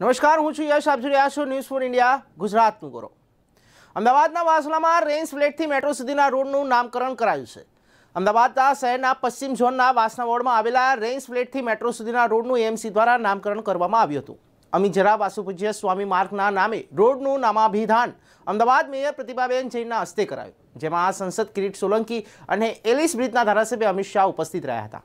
નમસ્કાર હું છું યશ આપ જોઈ રહ્યા છો ન્યૂઝ ફોર ઇન્ડિયા ગુજરાતનું ગૌરવ અમદાવાદના વાસણામાં રેન્સ ફ્લેટથી મેટ્રો સુધીના રોડનું નામકરણ કરાયું છે અમદાવાદના શહેરના પશ્ચિમ ઝોનના વાસના વોર્ડમાં આવેલા રેન્જ ફ્લેટથી મેટ્રો સુધીના રોડનું એમસી દ્વારા નામકરણ કરવામાં આવ્યું હતું અમીજરા વાસુપૂજ્ય સ્વામી માર્ગના નામે રોડનું નામાભિધાન અમદાવાદ મેયર પ્રતિભાબેન જૈનના હસ્તે કરાયું જેમાં સંસદ કિરીટ સોલંકી અને એલિસ બ્રિજના ધારાસભ્ય અમિત શાહ ઉપસ્થિત રહ્યા હતા